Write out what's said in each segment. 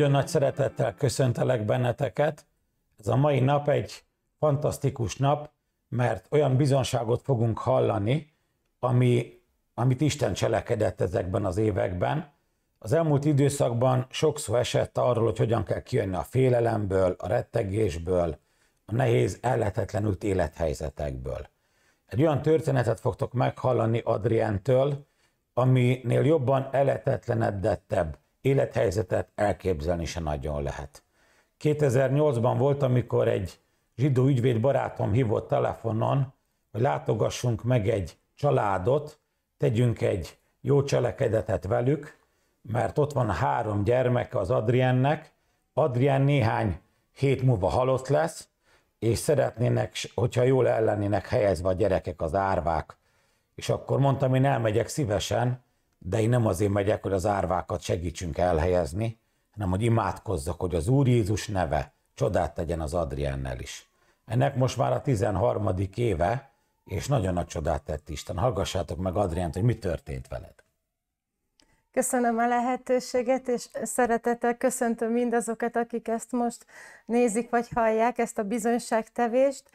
Nagyon nagy szeretettel köszöntelek benneteket. Ez a mai nap egy fantasztikus nap, mert olyan bizonságot fogunk hallani, ami, amit Isten cselekedett ezekben az években. Az elmúlt időszakban sokszor esett arról, hogy hogyan kell kijönni a félelemből, a rettegésből, a nehéz, elletetlenült élethelyzetekből. Egy olyan történetet fogtok meghallani Adrientől, aminél jobban elletetlenedettebb élethelyzetet elképzelni se nagyon lehet. 2008-ban volt, amikor egy zsidó ügyvéd barátom hívott telefonon, hogy látogassunk meg egy családot, tegyünk egy jó cselekedetet velük, mert ott van három gyermeke az Adriennek, Adrien néhány hét múlva halott lesz, és szeretnének, hogyha jól ellenének helyezve a gyerekek az árvák. És akkor mondtam, én elmegyek szívesen, de én nem azért megyek, hogy az árvákat segítsünk elhelyezni, hanem hogy imádkozzak, hogy az Úr Jézus neve csodát tegyen az Adriennel is. Ennek most már a 13. éve, és nagyon nagy csodát tett Isten. Hallgassátok meg Adriánt, hogy mi történt veled. Köszönöm a lehetőséget, és szeretettel köszöntöm mindazokat, akik ezt most nézik vagy hallják, ezt a bizonyságtevést.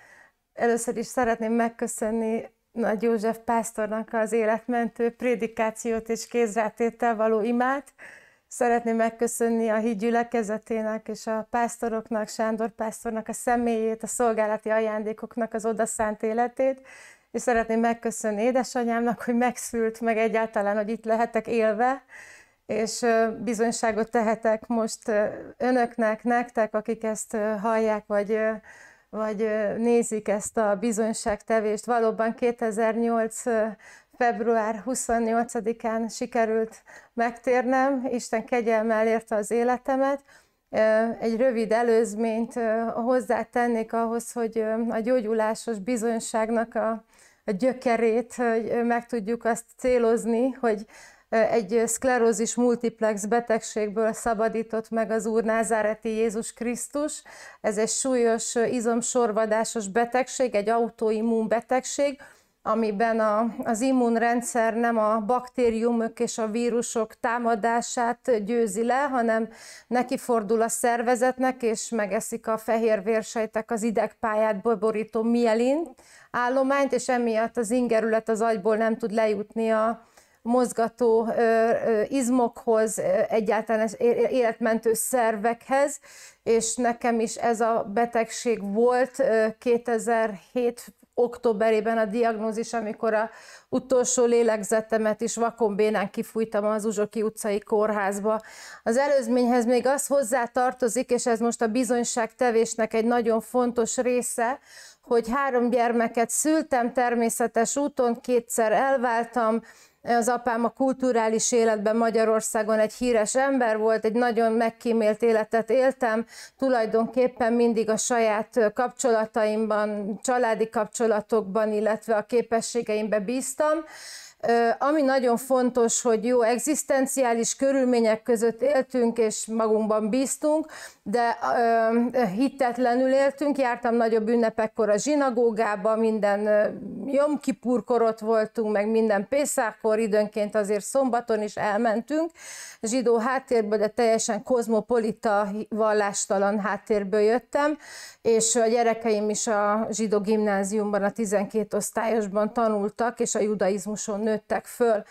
Először is szeretném megköszönni nagy József pásztornak az életmentő prédikációt és kézrátéttel való imát. Szeretném megköszönni a híd gyülekezetének és a pásztoroknak, Sándor pásztornak a személyét, a szolgálati ajándékoknak az odaszánt életét, és szeretném megköszönni édesanyámnak, hogy megszült, meg egyáltalán, hogy itt lehetek élve, és bizonyságot tehetek most önöknek, nektek, akik ezt hallják, vagy vagy nézik ezt a bizonyságtevést. Valóban 2008 február 28-án sikerült megtérnem, Isten kegyelme elérte az életemet. Egy rövid előzményt hozzátennék ahhoz, hogy a gyógyulásos bizonyságnak a, a gyökerét, hogy meg tudjuk azt célozni, hogy egy szklerózis multiplex betegségből szabadított meg az Úr Názáreti Jézus Krisztus. Ez egy súlyos izomsorvadásos betegség, egy autoimmun betegség, amiben a, az immunrendszer nem a baktériumok és a vírusok támadását győzi le, hanem neki fordul a szervezetnek, és megeszik a fehér vérsejtek az idegpályát borító mielin állományt, és emiatt az ingerület az agyból nem tud lejutni a, mozgató izmokhoz, egyáltalán életmentő szervekhez, és nekem is ez a betegség volt 2007 októberében a diagnózis, amikor a utolsó lélegzetemet is vakonbénán kifújtam az Uzsoki utcai kórházba. Az előzményhez még az hozzá tartozik, és ez most a bizonyságtevésnek egy nagyon fontos része, hogy három gyermeket szültem természetes úton, kétszer elváltam, az apám a kulturális életben Magyarországon egy híres ember volt, egy nagyon megkímélt életet éltem, tulajdonképpen mindig a saját kapcsolataimban, családi kapcsolatokban, illetve a képességeimbe bíztam. Ami nagyon fontos, hogy jó egzisztenciális körülmények között éltünk, és magunkban bíztunk, de ö, hitetlenül éltünk, jártam nagyobb ünnepekkor a zsinagógába, minden jomkipurkor ott voltunk, meg minden pészákkor, időnként azért szombaton is elmentünk, zsidó háttérből, de teljesen kozmopolita, vallástalan háttérből jöttem, és a gyerekeim is a zsidó gimnáziumban, a 12 osztályosban tanultak, és a judaizmuson nőttek föl.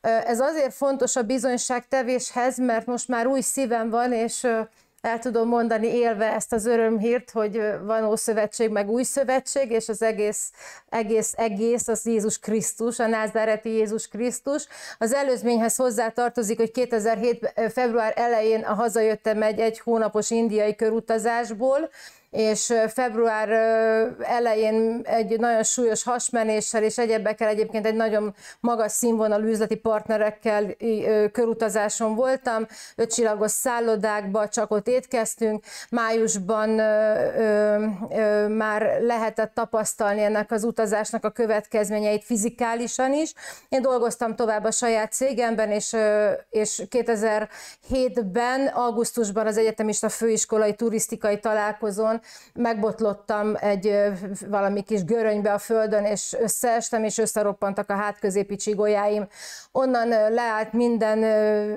Ez azért fontos a bizonyságtevéshez, mert most már új szívem van, és el tudom mondani élve ezt az örömhírt, hogy van Ószövetség, meg Új Szövetség, és az egész, egész, egész az Jézus Krisztus, a názáreti Jézus Krisztus. Az előzményhez hozzá tartozik, hogy 2007. február elején hazajöttem egy egy hónapos indiai körutazásból, és február elején egy nagyon súlyos hasmenéssel és egyebekkel egyébként egy nagyon magas színvonalú üzleti partnerekkel körutazáson voltam, ötcsillagos szállodákba, csak ott étkeztünk, májusban ö, ö, már lehetett tapasztalni ennek az utazásnak a következményeit fizikálisan is. Én dolgoztam tovább a saját cégemben, és, és 2007-ben, augusztusban az egyetemista főiskolai turisztikai találkozón megbotlottam egy valami kis görönybe a földön, és összeestem, és összeroppantak a hátközépi csigolyáim. Onnan leállt minden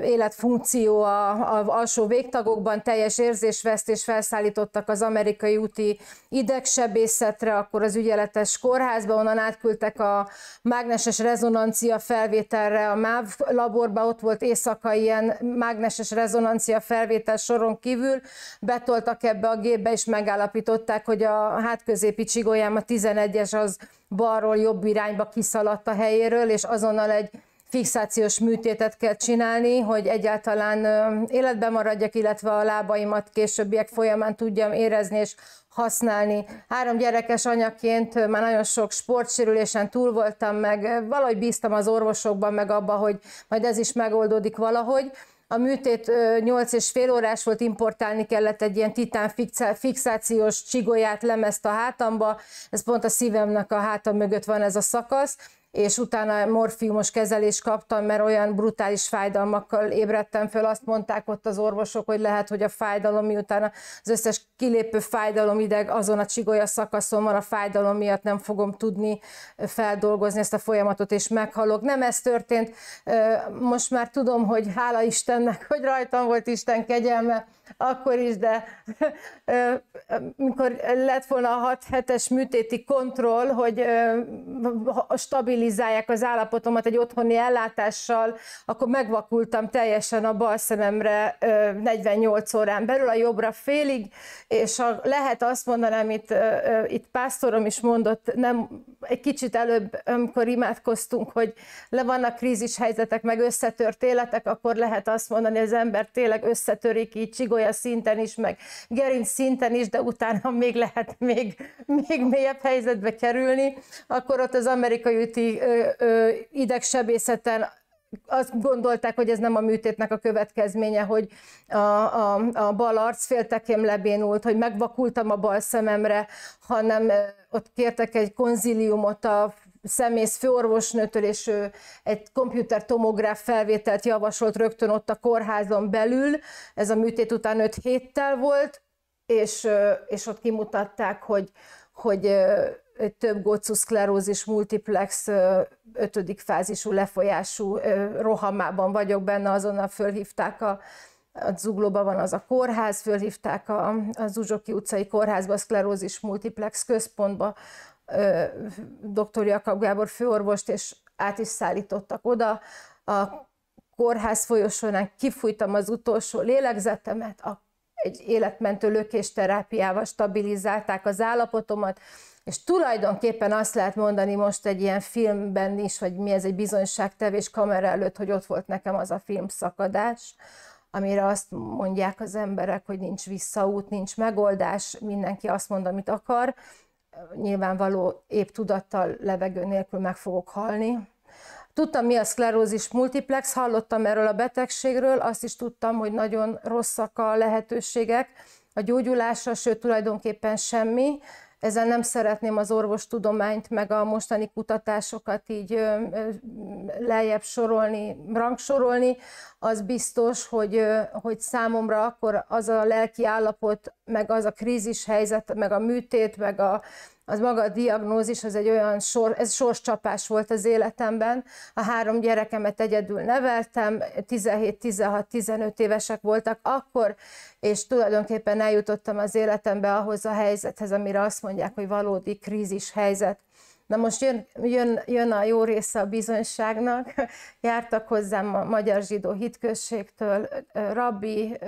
életfunkció a, a alsó végtagokban, teljes érzésvesztés felszállítottak az amerikai úti idegsebészetre, akkor az ügyeletes kórházba, onnan átküldtek a mágneses rezonancia felvételre a MÁV laborba, ott volt éjszaka ilyen mágneses rezonancia felvétel soron kívül, betoltak ebbe a gépbe, és megállítottak megállapították, hogy a hátközépi csigolyám a 11-es az balról jobb irányba kiszaladt a helyéről, és azonnal egy fixációs műtétet kell csinálni, hogy egyáltalán életben maradjak, illetve a lábaimat későbbiek folyamán tudjam érezni és használni. Három gyerekes anyaként már nagyon sok sportsérülésen túl voltam, meg valahogy bíztam az orvosokban, meg abba, hogy majd ez is megoldódik valahogy, a műtét 8 és fél órás volt, importálni kellett egy ilyen titán fixációs csigolyát, lemezt a hátamba, ez pont a szívemnek a hátam mögött van ez a szakasz, és utána morfiumos kezelést kaptam, mert olyan brutális fájdalmakkal ébredtem föl, azt mondták ott az orvosok, hogy lehet, hogy a fájdalom miután az összes kilépő fájdalom ideg azon a csigolya szakaszon van, a fájdalom miatt nem fogom tudni feldolgozni ezt a folyamatot, és meghalok. Nem ez történt, most már tudom, hogy hála Istennek, hogy rajtam volt Isten kegyelme, akkor is, de mikor lett volna a 6 hetes műtéti kontroll, hogy stabil stabilizálják az állapotomat egy otthoni ellátással, akkor megvakultam teljesen a bal szememre 48 órán belül, a jobbra félig, és a, lehet azt mondani, amit itt pásztorom is mondott, nem egy kicsit előbb, amikor imádkoztunk, hogy le vannak krízis helyzetek, meg összetört életek, akkor lehet azt mondani, hogy az ember tényleg összetörik így csigolya szinten is, meg gerinc szinten is, de utána még lehet még, még mélyebb helyzetbe kerülni, akkor ott az amerikai úti ö, ö, idegsebészeten azt gondolták, hogy ez nem a műtétnek a következménye, hogy a, a, a bal arcféltekém lebénult, hogy megvakultam a bal szememre, hanem ott kértek egy konziliumot a szemész főorvosnőtől, és ő egy tomográf felvételt javasolt rögtön ott a kórházon belül. Ez a műtét után 5 héttel volt, és, és ott kimutatták, hogy, hogy egy több gocuszklerózis multiplex ötödik fázisú lefolyású rohamában vagyok benne, azonnal fölhívták a, a Zuglóban van az a kórház, fölhívták a, a Zuzsoki utcai kórházba, a szklerózis multiplex központba dr. Jakab Gábor főorvost, és át is szállítottak oda. A kórház folyosónán kifújtam az utolsó lélegzetemet, a, egy életmentő lökésterápiával stabilizálták az állapotomat, és tulajdonképpen azt lehet mondani most egy ilyen filmben is, hogy mi ez egy bizonyságtevés kamera előtt, hogy ott volt nekem az a filmszakadás, amire azt mondják az emberek, hogy nincs visszaút, nincs megoldás, mindenki azt mond, amit akar, nyilvánvaló épp tudattal levegő nélkül meg fogok halni. Tudtam, mi a szklerózis multiplex, hallottam erről a betegségről, azt is tudtam, hogy nagyon rosszak a lehetőségek a gyógyulásra, sőt tulajdonképpen semmi, ezzel nem szeretném az orvostudományt, meg a mostani kutatásokat így lejjebb sorolni, rangsorolni, az biztos, hogy, hogy számomra akkor az a lelki állapot, meg az a krízis helyzet, meg a műtét, meg a az maga a diagnózis, az egy olyan sor, ez sorscsapás volt az életemben. A három gyerekemet egyedül neveltem, 17-16-15 évesek voltak akkor, és tulajdonképpen eljutottam az életembe ahhoz a helyzethez, amire azt mondják, hogy valódi krízis helyzet. Na most jön, jön, jön a jó része a bizonyságnak. Jártak hozzám a Magyar Zsidó Hitközségtől, rabbi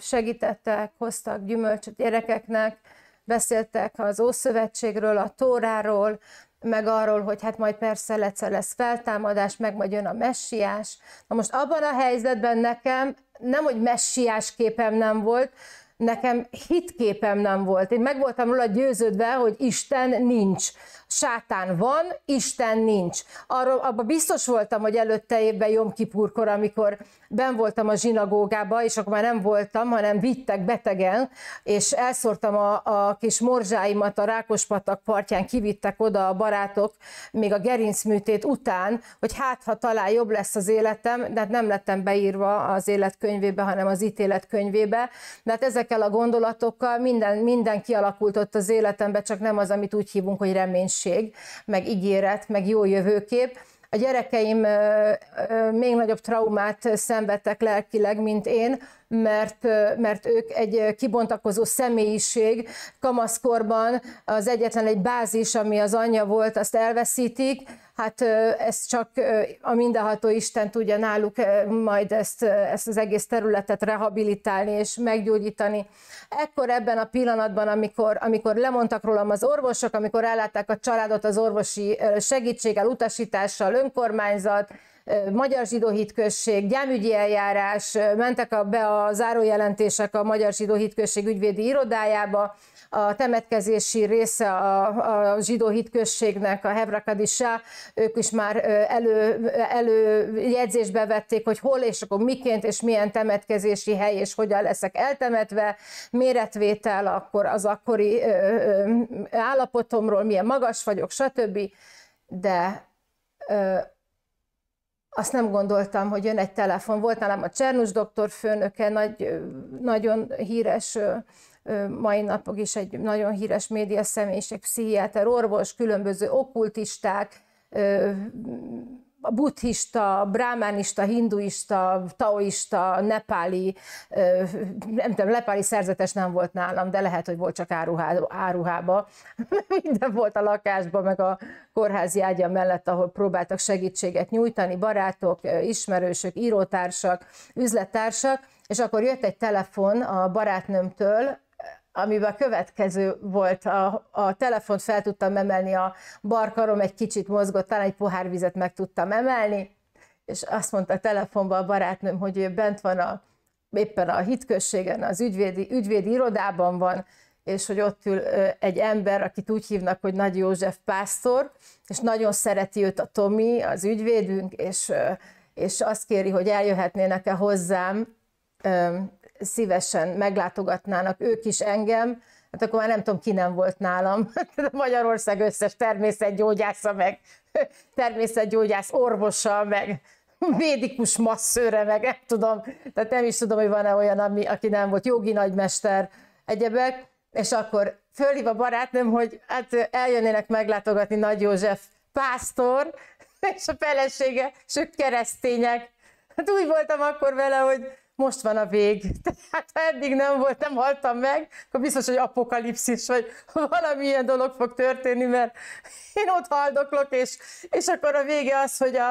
segítettek, hoztak gyümölcsöt gyerekeknek, beszéltek az Ószövetségről, a Tóráról, meg arról, hogy hát majd persze egyszer lesz feltámadás, meg majd jön a messiás. Na most abban a helyzetben nekem nem, hogy messiás képem nem volt, nekem hitképem nem volt. Én meg voltam róla győződve, hogy Isten nincs sátán van, Isten nincs. Arról, abban biztos voltam, hogy előtte évben Jom Kipurkor, amikor ben voltam a zsinagógába, és akkor már nem voltam, hanem vittek betegen, és elszórtam a, a kis morzsáimat a Rákospatak partján, kivittek oda a barátok, még a gerincműtét után, hogy hát, ha talán jobb lesz az életem, de hát nem lettem beírva az életkönyvébe, hanem az ítéletkönyvébe, de hát ezekkel a gondolatokkal minden, minden kialakult ott az életembe, csak nem az, amit úgy hívunk, hogy remény reményesség, meg ígéret, meg jó jövőkép. A gyerekeim még nagyobb traumát szenvedtek lelkileg, mint én, mert, mert ők egy kibontakozó személyiség. Kamaszkorban az egyetlen egy bázis, ami az anyja volt, azt elveszítik, hát ez csak a mindenható Isten tudja náluk majd ezt, ezt az egész területet rehabilitálni és meggyógyítani. Ekkor ebben a pillanatban, amikor, amikor lemondtak rólam az orvosok, amikor ellátták a családot az orvosi segítséggel, utasítással, önkormányzat, Magyar Zsidó Hitközség, gyámügyi eljárás, mentek a, be a zárójelentések a Magyar Zsidó Hitközség ügyvédi irodájába, a temetkezési része a, a zsidó hitközségnek, a Hebrakadisá, ők is már elő, jegyzésbe vették, hogy hol és akkor miként és milyen temetkezési hely és hogyan leszek eltemetve, méretvétel akkor az akkori ö, ö, állapotomról, milyen magas vagyok, stb. De ö, azt nem gondoltam, hogy jön egy telefon. Volt nálam a Csernus doktor főnöke, nagy, nagyon híres, mai napig is egy nagyon híres média személyiség, pszichiáter, orvos, különböző okkultisták, buddhista, brámánista, hinduista, taoista, nepáli, nem tudom, nepáli szerzetes nem volt nálam, de lehet, hogy volt csak áruhá, áruhába. Minden volt a lakásban, meg a kórházi ágya mellett, ahol próbáltak segítséget nyújtani, barátok, ismerősök, írótársak, üzlettársak, és akkor jött egy telefon a barátnőmtől, amiben a következő volt, a, a telefont fel tudtam emelni, a barkarom egy kicsit mozgott, talán egy pohár vizet meg tudtam emelni, és azt mondta a telefonban a barátnőm, hogy ő bent van a, éppen a hitközségen, az ügyvédi, ügyvédi irodában van, és hogy ott ül egy ember, akit úgy hívnak, hogy Nagy József pásztor, és nagyon szereti őt a Tomi, az ügyvédünk, és, és azt kéri, hogy eljöhetnének-e hozzám szívesen meglátogatnának ők is engem, hát akkor már nem tudom, ki nem volt nálam. Magyarország összes természetgyógyásza, meg természetgyógyász orvosa, meg védikus masszőre, meg nem tudom, tehát nem is tudom, hogy van-e olyan, ami, aki nem volt jogi nagymester, egyebek, és akkor fölhív a barátnőm, hogy hát eljönnének meglátogatni Nagy József pásztor, és a felesége, és ők keresztények. Hát úgy voltam akkor vele, hogy most van a vég. Tehát ha eddig nem volt, nem haltam meg, akkor biztos, hogy apokalipszis, vagy valamilyen dolog fog történni, mert én ott haldoklok, és, és akkor a vége az, hogy a,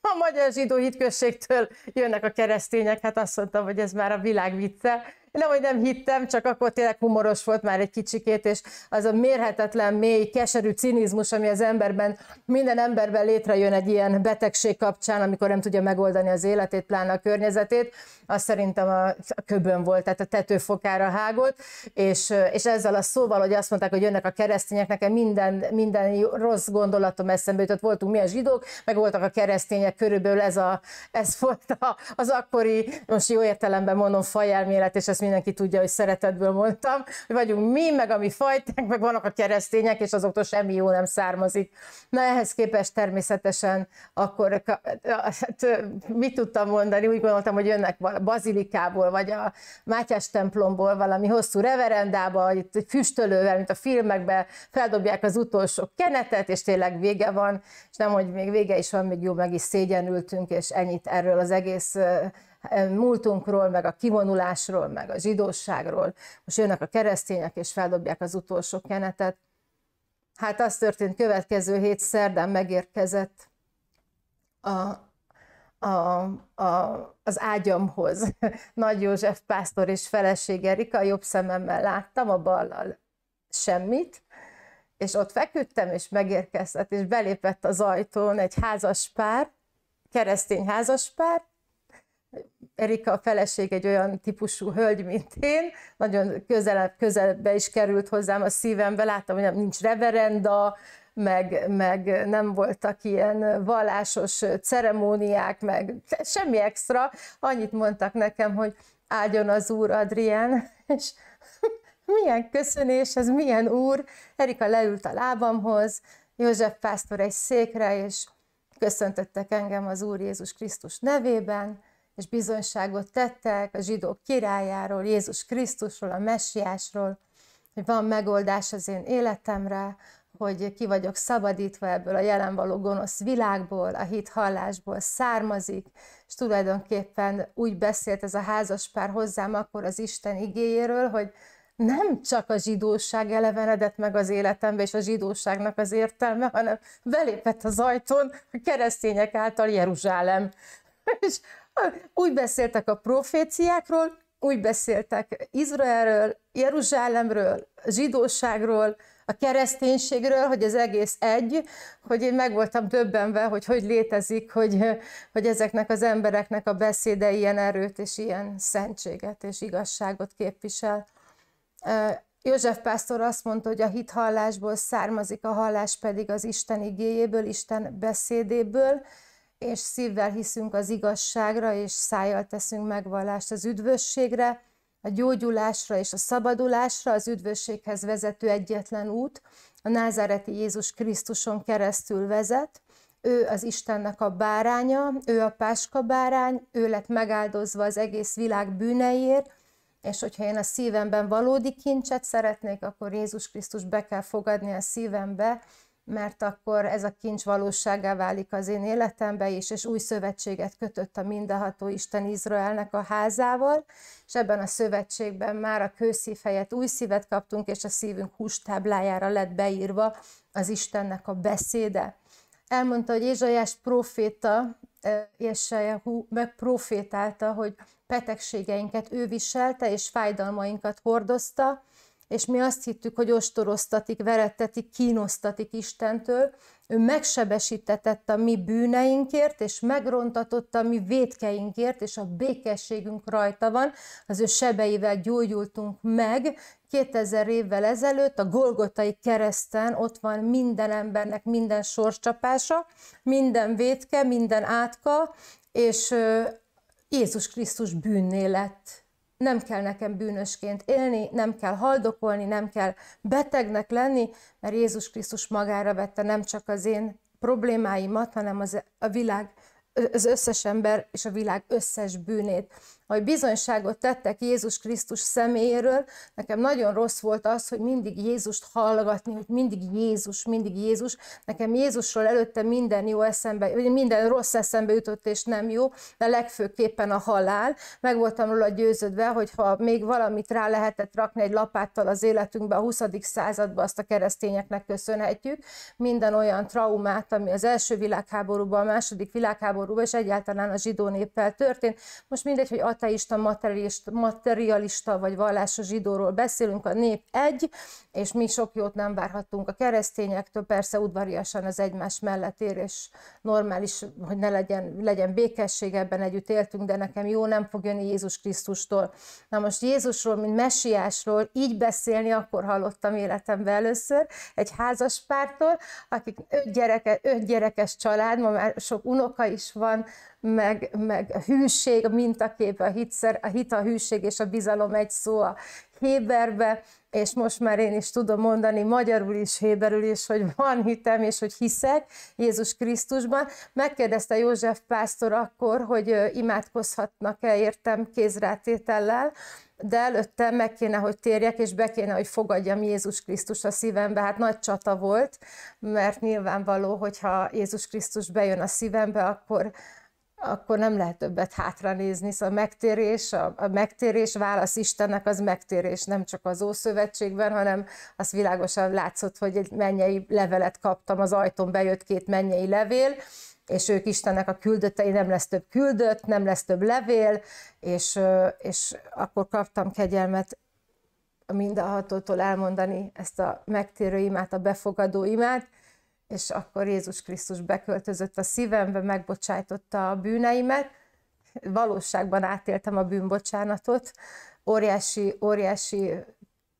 a magyar zsidó hitközségtől jönnek a keresztények. Hát azt mondtam, hogy ez már a világ vicce nem, hogy nem hittem, csak akkor tényleg humoros volt már egy kicsikét, és az a mérhetetlen, mély, keserű cinizmus, ami az emberben, minden emberben létrejön egy ilyen betegség kapcsán, amikor nem tudja megoldani az életét, pláne a környezetét, az szerintem a köbön volt, tehát a tetőfokára hágott, és, és ezzel a szóval, hogy azt mondták, hogy jönnek a keresztények, nekem minden, minden rossz gondolatom eszembe jutott, voltunk mi a zsidók, meg voltak a keresztények, körülbelül ez, a, ez volt a, az akkori, most jó értelemben mondom, fajelmélet, és ezt mindenki tudja, hogy szeretetből mondtam, hogy vagyunk mi, meg a mi fajtánk, meg vannak a keresztények, és azoktól semmi jó nem származik. Na ehhez képest természetesen akkor hát, mit tudtam mondani, úgy gondoltam, hogy jönnek a bazilikából, vagy a Mátyás templomból valami hosszú reverendába, vagy itt füstölővel, mint a filmekben, feldobják az utolsó kenetet, és tényleg vége van, és nem, hogy még vége is van, még jó, meg is szégyenültünk, és ennyit erről az egész múltunkról, meg a kivonulásról, meg a zsidóságról. Most jönnek a keresztények, és feldobják az utolsó kenetet. Hát az történt, következő hét szerdán megérkezett a, a, a, az ágyamhoz. Nagy József pásztor és felesége Rika, jobb szememmel láttam, a ballal semmit, és ott feküdtem, és megérkezett, és belépett az ajtón egy házas pár, keresztény házas pár, Erika a feleség egy olyan típusú hölgy, mint én, nagyon közel, közelbe is került hozzám a szívembe, láttam, hogy nincs reverenda, meg, meg nem voltak ilyen vallásos ceremóniák, meg semmi extra, annyit mondtak nekem, hogy áldjon az úr, Adrián, és milyen köszönés, ez milyen úr, Erika leült a lábamhoz, József pásztor egy székre, és köszöntöttek engem az Úr Jézus Krisztus nevében, és bizonyságot tettek a zsidók királyáról, Jézus Krisztusról, a messiásról, hogy van megoldás az én életemre, hogy ki vagyok szabadítva ebből a jelen való gonosz világból, a hit hallásból származik, és tulajdonképpen úgy beszélt ez a házaspár hozzám akkor az Isten igéjéről, hogy nem csak a zsidóság elevenedett meg az életembe, és a zsidóságnak az értelme, hanem belépett az ajtón a keresztények által Jeruzsálem. És úgy beszéltek a proféciákról, úgy beszéltek Izraelről, Jeruzsálemről, zsidóságról, a kereszténységről, hogy ez egész egy, hogy én meg voltam döbbenve, hogy hogy létezik, hogy, hogy ezeknek az embereknek a beszéde ilyen erőt és ilyen szentséget és igazságot képvisel. József Pásztor azt mondta, hogy a hit hallásból származik, a hallás pedig az Isten igéjéből, Isten beszédéből, és szívvel hiszünk az igazságra, és szájjal teszünk megvallást az üdvösségre, a gyógyulásra és a szabadulásra, az üdvösséghez vezető egyetlen út, a názáreti Jézus Krisztuson keresztül vezet, ő az Istennek a báránya, ő a páska bárány, ő lett megáldozva az egész világ bűneiért, és hogyha én a szívemben valódi kincset szeretnék, akkor Jézus Krisztus be kell fogadni a szívembe, mert akkor ez a kincs valóságá válik az én életembe is, és új szövetséget kötött a mindenható Isten Izraelnek a házával, és ebben a szövetségben már a kőszív helyett új szívet kaptunk, és a szívünk hústáblájára lett beírva az Istennek a beszéde. Elmondta, hogy Ézsajás proféta, és megprofétálta, hogy betegségeinket ő viselte, és fájdalmainkat hordozta, és mi azt hittük, hogy ostoroztatik, verettetik, kínosztatik Istentől, ő megsebesítetett a mi bűneinkért, és megrontatott a mi védkeinkért, és a békességünk rajta van, az ő sebeivel gyógyultunk meg, 2000 évvel ezelőtt a Golgotai kereszten ott van minden embernek minden sorscsapása, minden vétke, minden átka, és Jézus Krisztus bűnné lett nem kell nekem bűnösként élni, nem kell haldokolni, nem kell betegnek lenni, mert Jézus Krisztus magára vette nem csak az én problémáimat, hanem az, a világ, az összes ember és a világ összes bűnét hogy bizonyságot tettek Jézus Krisztus személyéről, nekem nagyon rossz volt az, hogy mindig Jézust hallgatni, hogy mindig Jézus, mindig Jézus. Nekem Jézusról előtte minden jó eszembe, minden rossz eszembe jutott, és nem jó, de legfőképpen a halál. Meg voltam róla győződve, hogy ha még valamit rá lehetett rakni egy lapáttal az életünkbe a 20. században, azt a keresztényeknek köszönhetjük. Minden olyan traumát, ami az első világháborúban, a második világháborúban, és egyáltalán a zsidó néppel történt. Most mindegy, hogy ateista, materialista, materialista vagy vallásos zsidóról beszélünk, a nép egy, és mi sok jót nem várhattunk a keresztényektől, persze udvariasan az egymás mellett ér, és normális, hogy ne legyen, legyen békesség, ebben együtt éltünk, de nekem jó nem fog jönni Jézus Krisztustól. Na most Jézusról, mint messiásról így beszélni akkor hallottam életemben először, egy házas pártól, akik öt, gyereke, öt gyerekes család, ma már sok unoka is van, meg, meg a hűség, a mintakép, a, hitszer, a hit, a hűség és a bizalom egy szó a Héberbe, és most már én is tudom mondani magyarul is, héberül is, hogy van hitem, és hogy hiszek Jézus Krisztusban. Megkérdezte József pásztor akkor, hogy imádkozhatnak-e értem kézrátétellel, de előtte meg kéne, hogy térjek, és be kéne, hogy fogadjam Jézus Krisztus a szívembe. Hát nagy csata volt, mert nyilvánvaló, hogyha Jézus Krisztus bejön a szívembe, akkor, akkor nem lehet többet hátranézni, szóval a megtérés, a, a megtérés válasz Istennek az megtérés, nem csak az Ószövetségben, hanem az világosan látszott, hogy egy mennyei levelet kaptam, az ajtón bejött két mennyei levél, és ők Istennek a küldöttei, nem lesz több küldött, nem lesz több levél, és, és akkor kaptam kegyelmet mind a hatótól elmondani ezt a megtérő imát, a befogadó imát, és akkor Jézus Krisztus beköltözött a szívembe, megbocsájtotta a bűneimet, valóságban átéltem a bűnbocsánatot, óriási, óriási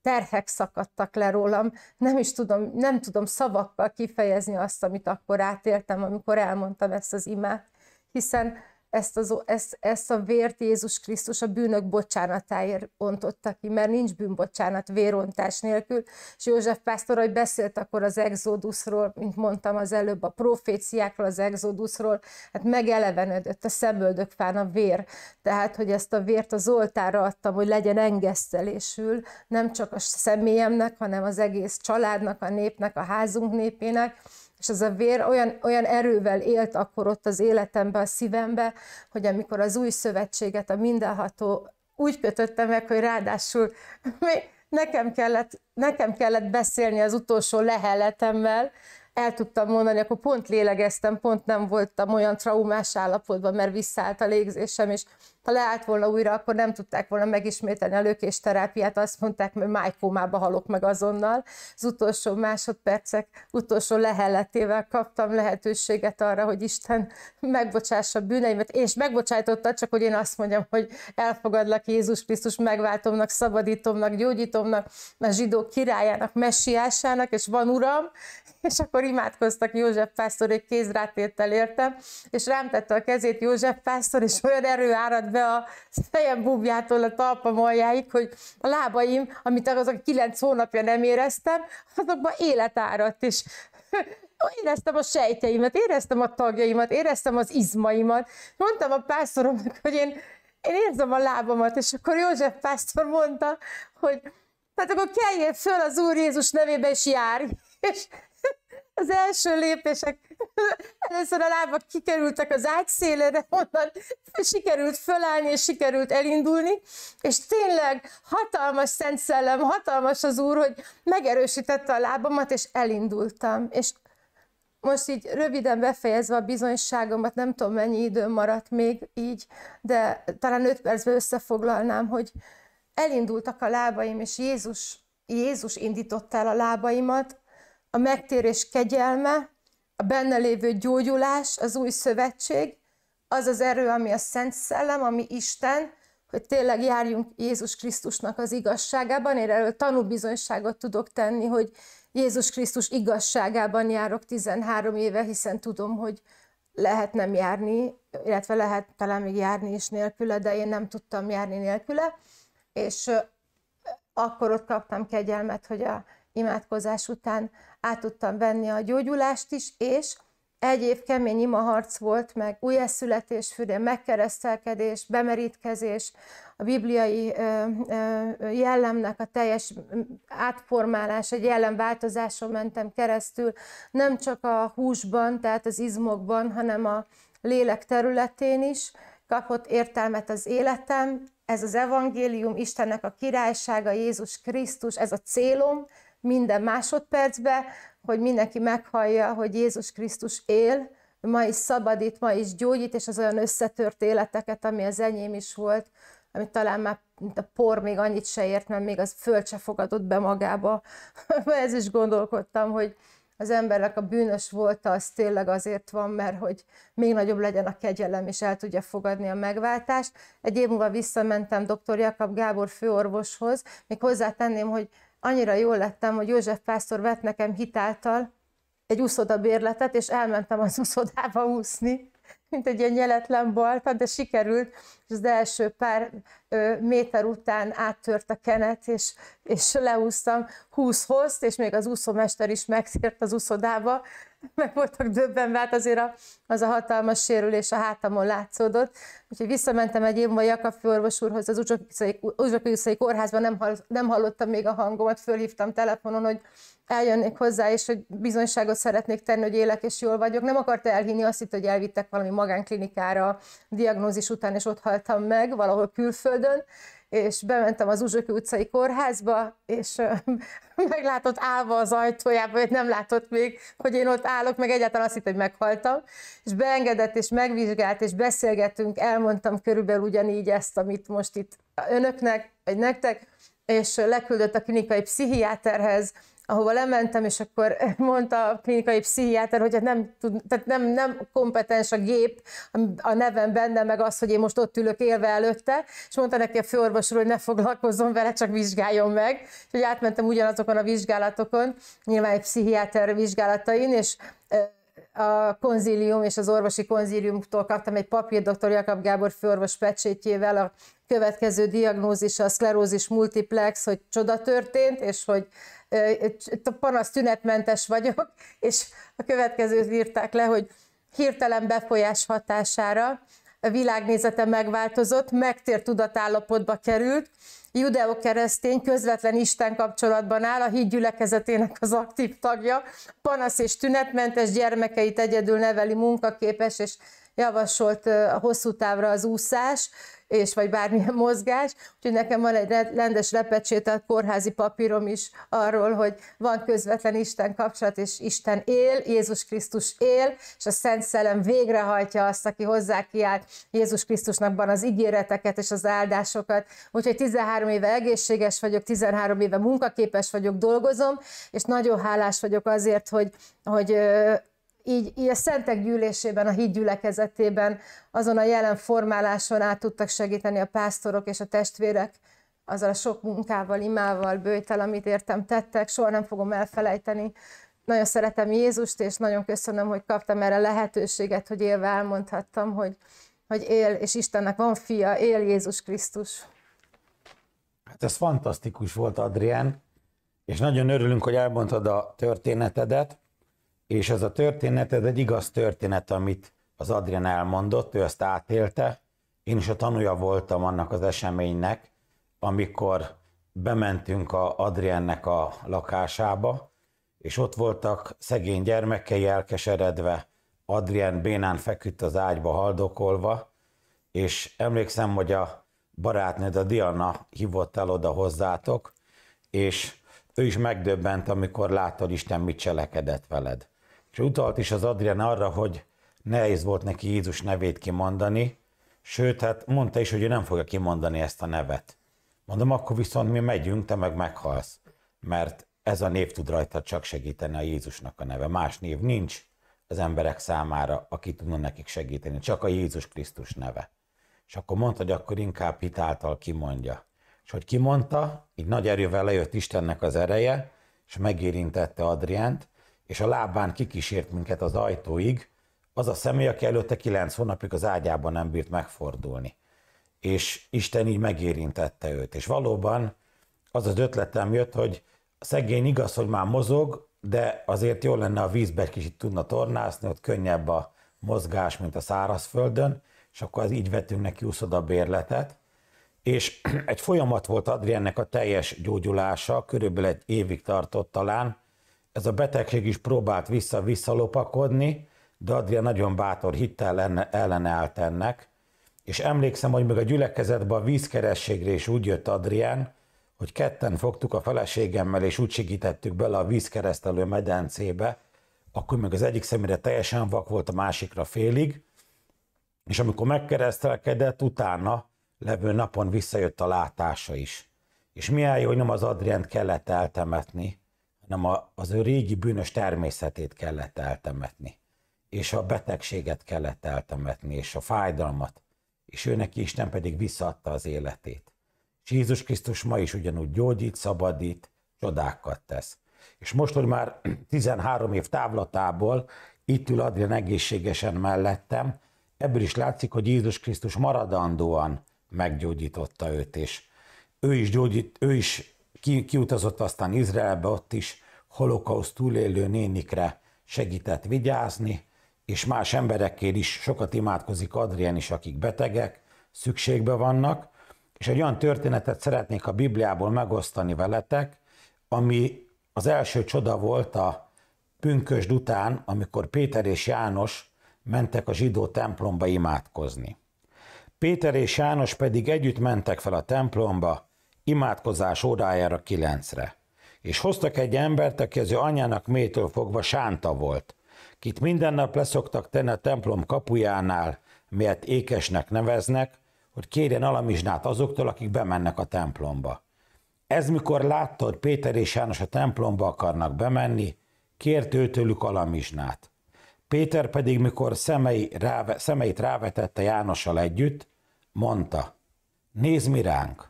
terhek szakadtak le rólam, nem is tudom, nem tudom szavakkal kifejezni azt, amit akkor átéltem, amikor elmondtam ezt az imát, hiszen ezt, az, ezt, ezt a vért Jézus Krisztus a bűnök bocsánatáért ontotta ki, mert nincs bűnbocsánat vérontás nélkül, és József Pásztor, hogy beszélt akkor az exodusról, mint mondtam az előbb, a proféciákról, az exodusról, hát megelevenedett a fán a vér, tehát, hogy ezt a vért az oltára adtam, hogy legyen engesztelésül, nem csak a személyemnek, hanem az egész családnak, a népnek, a házunk népének, és az a vér olyan, olyan erővel élt akkor ott az életembe, a szívembe, hogy amikor az új szövetséget, a mindenható úgy kötöttem meg, hogy ráadásul mi, nekem, kellett, nekem kellett beszélni az utolsó leheletemmel, el tudtam mondani, akkor pont lélegeztem, pont nem voltam olyan traumás állapotban, mert visszaállt a légzésem, és ha leállt volna újra, akkor nem tudták volna megismételni a lökés terápiát, azt mondták, hogy májkómába halok meg azonnal. Az utolsó másodpercek, utolsó lehelletével kaptam lehetőséget arra, hogy Isten megbocsássa bűneimet, és megbocsájtotta, csak hogy én azt mondjam, hogy elfogadlak Jézus Krisztus megváltomnak, szabadítomnak, gyógyítomnak, a zsidó királyának, messiásának, és van uram, és akkor imádkoztak József pásztor egy kézrátétel értem, és rám tette a kezét József pásztor, és olyan erő árad be a fejem bubjától a talpam aljáig, hogy a lábaim, amit azok kilenc hónapja nem éreztem, azokban életárat is. éreztem a sejtjeimet, éreztem a tagjaimat, éreztem az izmaimat. Mondtam a pásztoromnak, hogy én, én érzem a lábamat, és akkor József pásztor mondta, hogy tehát akkor keljél föl az Úr Jézus nevébe, és járj. És az első lépések Először a lábak kikerültek az ágy szélére, onnan sikerült fölállni, és sikerült elindulni, és tényleg hatalmas szent szellem, hatalmas az úr, hogy megerősítette a lábamat, és elindultam. És most így röviden befejezve a bizonyságomat, nem tudom mennyi idő maradt még így, de talán öt percben összefoglalnám, hogy elindultak a lábaim, és Jézus, Jézus indított el a lábaimat, a megtérés kegyelme, a benne lévő gyógyulás, az új szövetség, az az erő, ami a Szent Szellem, ami Isten, hogy tényleg járjunk Jézus Krisztusnak az igazságában. Én erről tanúbizonyságot tudok tenni, hogy Jézus Krisztus igazságában járok 13 éve, hiszen tudom, hogy lehet nem járni, illetve lehet talán még járni is nélküle, de én nem tudtam járni nélküle, és akkor ott kaptam kegyelmet, hogy a imádkozás után át tudtam venni a gyógyulást is, és egy év kemény imaharc volt, meg újjászületés fürén, megkeresztelkedés, bemerítkezés, a bibliai ö, ö, jellemnek a teljes átformálás, egy jellemváltozáson mentem keresztül, nem csak a húsban, tehát az izmokban, hanem a lélek területén is kapott értelmet az életem, ez az evangélium, Istennek a királysága, Jézus Krisztus, ez a célom, minden másodpercbe, hogy mindenki meghallja, hogy Jézus Krisztus él, ma is szabadít, ma is gyógyít, és az olyan összetört életeket, ami az enyém is volt, amit talán már mint a por még annyit se ért, mert még az föld se fogadott be magába. Ez is gondolkodtam, hogy az embernek a bűnös volt, az tényleg azért van, mert hogy még nagyobb legyen a kegyelem, és el tudja fogadni a megváltást. Egy év múlva visszamentem dr. Jakab Gábor főorvoshoz, még hozzátenném, hogy annyira jól lettem, hogy József pásztor vett nekem hitáltal egy úszodabérletet, és elmentem az úszodába úszni, mint egy ilyen nyeletlen balta, de sikerült, és az első pár ö, méter után áttört a kenet, és, és leúsztam 20 hozt, és még az úszómester is megszért az úszodába, meg voltak döbbenve, hát azért a, az a hatalmas sérülés a hátamon látszódott. Úgyhogy visszamentem egy évben a Jakab főorvos úrhoz, az Uzsapicai kórházban nem, hall, nem hallottam még a hangomat, fölhívtam telefonon, hogy eljönnék hozzá, és hogy bizonyságot szeretnék tenni, hogy élek és jól vagyok. Nem akarta elhinni azt itt, hogy elvittek valami magánklinikára a diagnózis után, és ott haltam meg, valahol külföldön és bementem az Uzsöki utcai kórházba, és meglátott állva az ajtójába, hogy nem látott még, hogy én ott állok, meg egyáltalán azt hitt, hogy meghaltam, és beengedett, és megvizsgált, és beszélgettünk, elmondtam körülbelül ugyanígy ezt, amit most itt önöknek, vagy nektek, és leküldött a klinikai pszichiáterhez, ahova lementem, és akkor mondta a klinikai pszichiáter, hogy hát nem, tud, tehát nem, nem kompetens a gép, a nevem benne, meg az, hogy én most ott ülök élve előtte, és mondta neki a főorvosról, hogy ne foglalkozzon vele, csak vizsgáljon meg. És hogy átmentem ugyanazokon a vizsgálatokon, nyilván egy pszichiáter vizsgálatain, és a konzílium és az orvosi konzíliumtól kaptam egy papír dr. Jakab Gábor főorvos pecsétjével a következő diagnózis a szklerózis multiplex, hogy csoda történt, és hogy panasz tünetmentes vagyok, és a következőt írták le, hogy hirtelen befolyás hatására a világnézete megváltozott, megtér tudatállapotba került, judeokeresztény, közvetlen Isten kapcsolatban áll, a híd gyülekezetének az aktív tagja, panasz és tünetmentes gyermekeit egyedül neveli munkaképes és javasolt a hosszú távra az úszás, és vagy bármilyen mozgás, úgyhogy nekem van egy rendes a kórházi papírom is arról, hogy van közvetlen Isten kapcsolat, és Isten él, Jézus Krisztus él, és a Szent Szellem végrehajtja azt, aki hozzá kiáll Jézus Krisztusnakban az ígéreteket és az áldásokat. Úgyhogy 13 éve egészséges vagyok, 13 éve munkaképes vagyok, dolgozom, és nagyon hálás vagyok azért, hogy, hogy így, így a szentek gyűlésében, a hídgyülekezetében, azon a jelen formáláson át tudtak segíteni a pásztorok és a testvérek, azzal a sok munkával, imával, bőjtel, amit értem tettek, soha nem fogom elfelejteni. Nagyon szeretem Jézust, és nagyon köszönöm, hogy kaptam erre lehetőséget, hogy élve elmondhattam, hogy, hogy él, és Istennek van fia, él Jézus Krisztus. Hát ez fantasztikus volt, Adrián, és nagyon örülünk, hogy elmondtad a történetedet és ez a történet, ez egy igaz történet, amit az Adrian elmondott, ő ezt átélte, én is a tanúja voltam annak az eseménynek, amikor bementünk a Adriennek a lakásába, és ott voltak szegény gyermekei elkeseredve, Adrien bénán feküdt az ágyba haldokolva, és emlékszem, hogy a barátnőd, a Diana hívott el oda hozzátok, és ő is megdöbbent, amikor látta, hogy Isten mit cselekedett veled. És utalt is az Adrián arra, hogy nehéz volt neki Jézus nevét kimondani, sőt, hát mondta is, hogy ő nem fogja kimondani ezt a nevet. Mondom, akkor viszont mi megyünk, te meg meghalsz, mert ez a név tud rajta csak segíteni a Jézusnak a neve. Más név nincs az emberek számára, aki tudna nekik segíteni, csak a Jézus Krisztus neve. És akkor mondta, hogy akkor inkább hitáltal kimondja. És hogy kimondta, így nagy erővel lejött Istennek az ereje, és megérintette Adriánt, és a lábán kikísért minket az ajtóig, az a személy, aki előtte kilenc hónapig az ágyában nem bírt megfordulni. És Isten így megérintette őt. És valóban az az ötletem jött, hogy a szegény igaz, hogy már mozog, de azért jó lenne a vízbe kicsit tudna tornászni, ott könnyebb a mozgás, mint a szárazföldön, és akkor az így vetünk neki úszoda bérletet. És egy folyamat volt Adriennek a teljes gyógyulása, körülbelül egy évig tartott talán, ez a betegség is próbált vissza-visszalopakodni, de Adrián nagyon bátor hittel ellen, ellenállt ennek, és emlékszem, hogy még a gyülekezetben a vízkerességre is úgy jött Adrián, hogy ketten fogtuk a feleségemmel, és úgy segítettük bele a vízkeresztelő medencébe, akkor még az egyik szemére teljesen vak volt, a másikra félig, és amikor megkeresztelkedett, utána levő napon visszajött a látása is. És mi jó, hogy nem az Adrient kellett eltemetni, nem a, az ő régi bűnös természetét kellett eltemetni, és a betegséget kellett eltemetni, és a fájdalmat, és ő neki Isten pedig visszaadta az életét. És Jézus Krisztus ma is ugyanúgy gyógyít, szabadít, csodákat tesz. És most, hogy már 13 év távlatából itt ül Adrian egészségesen mellettem, ebből is látszik, hogy Jézus Krisztus maradandóan meggyógyította őt, és ő is, gyógyít, ő is ki, kiutazott aztán Izraelbe, ott is holokauszt túlélő nénikre segített vigyázni, és más emberekkel is sokat imádkozik Adrien is, akik betegek, szükségbe vannak, és egy olyan történetet szeretnék a Bibliából megosztani veletek, ami az első csoda volt a pünkösd után, amikor Péter és János mentek a zsidó templomba imádkozni. Péter és János pedig együtt mentek fel a templomba, imádkozás órájára kilencre és hoztak egy embert, aki az ő anyjának métől fogva sánta volt, kit minden nap leszoktak tenni a templom kapujánál, miért ékesnek neveznek, hogy kérjen alamizsnát azoktól, akik bemennek a templomba. Ez mikor látta, hogy Péter és János a templomba akarnak bemenni, kért őtőlük alamizsnát. Péter pedig, mikor szemei ráve, szemeit rávetette Jánossal együtt, mondta, nézd mi ránk!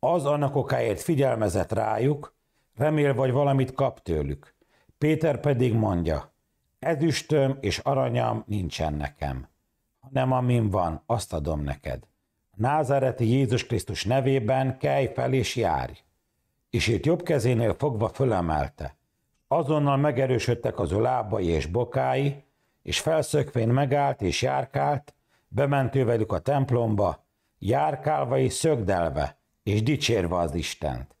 Az annak okáért figyelmezett rájuk, remél vagy valamit kap tőlük. Péter pedig mondja, ezüstöm és aranyam nincsen nekem, hanem amin van, azt adom neked. Názáreti Jézus Krisztus nevében kelj fel és járj. És itt jobb kezénél fogva fölemelte. Azonnal megerősödtek az ő lábai és bokái, és felszökvén megállt és járkált, bementő velük a templomba, járkálva és szögdelve, és dicsérve az Istent.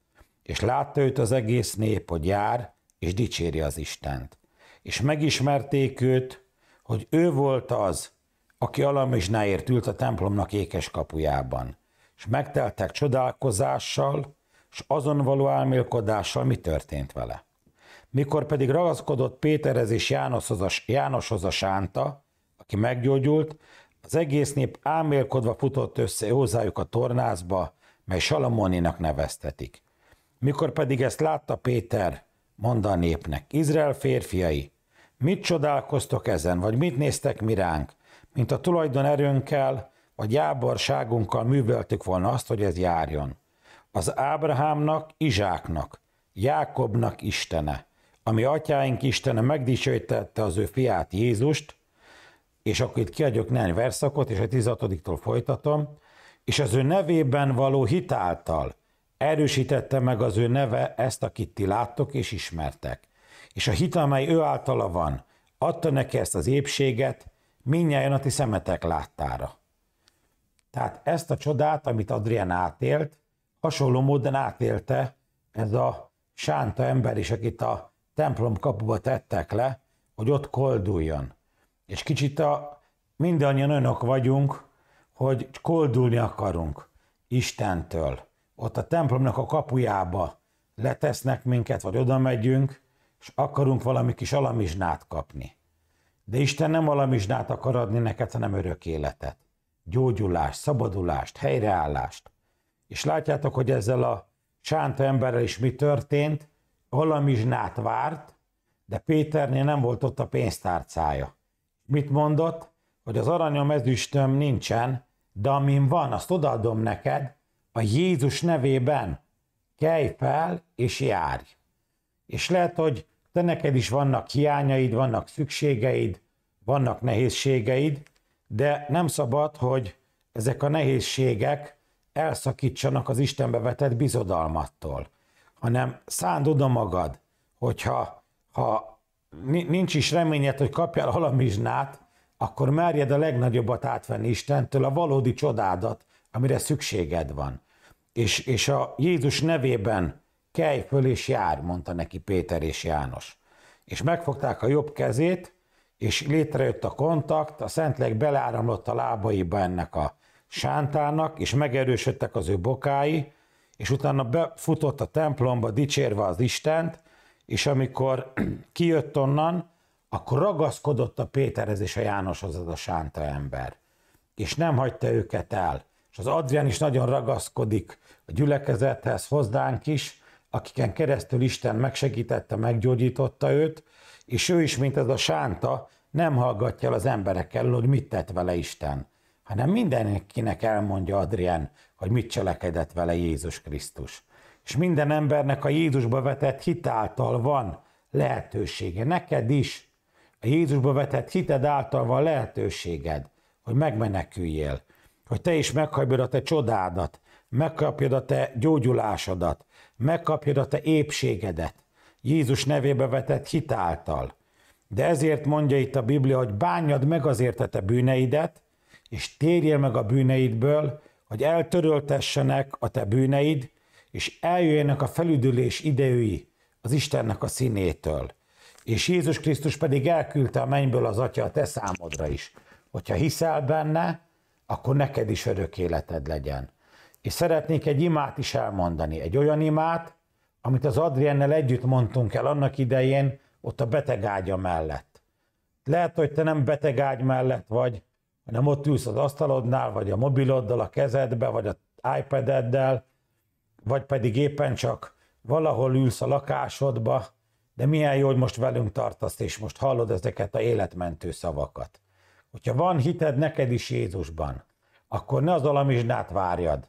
És látta őt az egész nép, hogy jár, és dicséri az Istent. És megismerték őt, hogy ő volt az, aki alamizsnáért ült a templomnak ékes kapujában. És megteltek csodálkozással, és azon való álmélkodással mi történt vele. Mikor pedig ragaszkodott Péterhez és Jánoshoz a, Jánoshoz a sánta, aki meggyógyult, az egész nép álmélkodva futott össze hozzájuk a tornázba, mely Salamoninak neveztetik. Mikor pedig ezt látta Péter, mondta a népnek, Izrael férfiai, mit csodálkoztok ezen, vagy mit néztek mi ránk, mint a tulajdon erőnkkel, vagy jáborságunkkal műveltük volna azt, hogy ez járjon. Az Ábrahámnak, Izsáknak, Jákobnak Istene, ami atyáink Istene megdicsőítette az ő fiát Jézust, és akkor itt kiadjuk néhány verszakot, és a 16-tól folytatom, és az ő nevében való hitáltal, Erősítette meg az ő neve ezt, akit ti láttok és ismertek. És a hit, amely ő általa van, adta neki ezt az épséget, minnyáján a ti szemetek láttára. Tehát ezt a csodát, amit Adrián átélt, hasonló módon átélte ez a sánta ember is, akit a templom kapuba tettek le, hogy ott kolduljon. És kicsit a, mindannyian önök vagyunk, hogy koldulni akarunk Istentől ott a templomnak a kapujába letesznek minket, vagy oda megyünk, és akarunk valami kis alamizsnát kapni. De Isten nem alamizsnát akar adni neked, hanem örök életet. Gyógyulást, szabadulást, helyreállást. És látjátok, hogy ezzel a csánta emberrel is mi történt? Alamizsnát várt, de Péternél nem volt ott a pénztárcája. Mit mondott? Hogy az aranyom ezüstöm nincsen, de amin van, azt odaadom neked, a Jézus nevében kelj fel és járj. És lehet, hogy te neked is vannak hiányaid, vannak szükségeid, vannak nehézségeid, de nem szabad, hogy ezek a nehézségek elszakítsanak az Istenbe vetett bizodalmattól, hanem szánd oda magad, hogyha ha nincs is reményed, hogy kapjál alamizsnát, akkor merjed a legnagyobbat átvenni Istentől, a valódi csodádat, amire szükséged van. És, és a Jézus nevében kelj föl és jár, mondta neki Péter és János. És megfogták a jobb kezét, és létrejött a kontakt, a szentleg beleáramlott a lábaiba ennek a sántának, és megerősödtek az ő bokái, és utána befutott a templomba dicsérve az Istent, és amikor kijött onnan, akkor ragaszkodott a Péterhez és a Jánoshoz az a sánta ember, és nem hagyta őket el és az Adrián is nagyon ragaszkodik a gyülekezethez, hozzánk is, akiken keresztül Isten megsegítette, meggyógyította őt, és ő is, mint ez a sánta, nem hallgatja el az emberek elől, hogy mit tett vele Isten, hanem mindenkinek elmondja Adrián, hogy mit cselekedett vele Jézus Krisztus. És minden embernek a Jézusba vetett által van lehetősége, neked is. A Jézusba vetett hited által van lehetőséged, hogy megmeneküljél, hogy te is megkapjad a te csodádat, megkapjad a te gyógyulásodat, megkapjad a te épségedet, Jézus nevébe vetett hitáltal. De ezért mondja itt a Biblia, hogy bánjad meg azért a te bűneidet, és térjél meg a bűneidből, hogy eltöröltessenek a te bűneid, és eljöjjenek a felüdülés idejői az Istennek a színétől. És Jézus Krisztus pedig elküldte a mennyből az Atya a te számodra is. Hogyha hiszel benne, akkor neked is örök életed legyen. És szeretnék egy imát is elmondani, egy olyan imát, amit az Adriennel együtt mondtunk el annak idején, ott a betegágya mellett. Lehet, hogy te nem betegágy mellett vagy, hanem ott ülsz az asztalodnál, vagy a mobiloddal a kezedbe, vagy az iPad-eddel, vagy pedig éppen csak valahol ülsz a lakásodba, de milyen jó, hogy most velünk tartasz, és most hallod ezeket a életmentő szavakat. Hogyha van hited neked is Jézusban, akkor ne az alamizsnát várjad,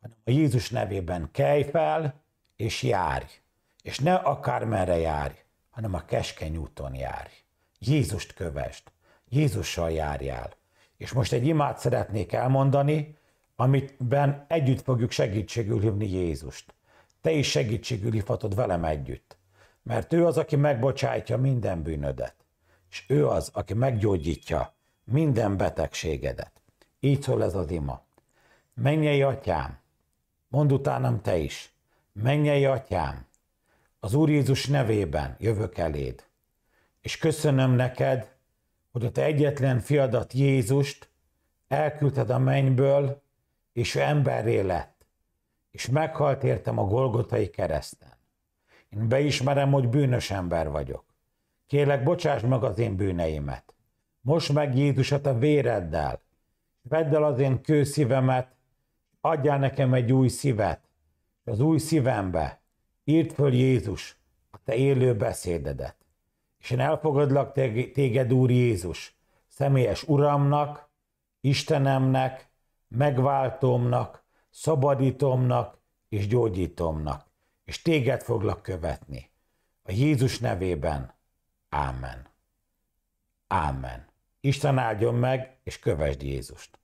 hanem a Jézus nevében kelj fel, és járj. És ne akármerre járj, hanem a keskeny úton járj. Jézust kövest, Jézussal járjál. És most egy imát szeretnék elmondani, amiben együtt fogjuk segítségül hívni Jézust. Te is segítségül hívhatod velem együtt, mert ő az, aki megbocsátja minden bűnödet, és ő az, aki meggyógyítja minden betegségedet. Így szól ez az ima. Mennyei atyám, mondd utánam te is, mennyei atyám, az Úr Jézus nevében jövök eléd, és köszönöm neked, hogy a te egyetlen fiadat Jézust elküldted a mennyből, és ő emberré lett, és meghalt értem a Golgotai kereszten. Én beismerem, hogy bűnös ember vagyok. Kérlek, bocsáss meg az én bűneimet most meg Jézus a véreddel, vedd el az én kőszívemet, adjál nekem egy új szívet, az új szívembe, írd föl Jézus a te élő beszédedet, és én elfogadlak téged, Úr Jézus, személyes Uramnak, Istenemnek, megváltómnak, szabadítomnak és gyógyítomnak, és téged foglak követni. A Jézus nevében. Ámen. Ámen. Isten áldjon meg, és kövesd Jézust!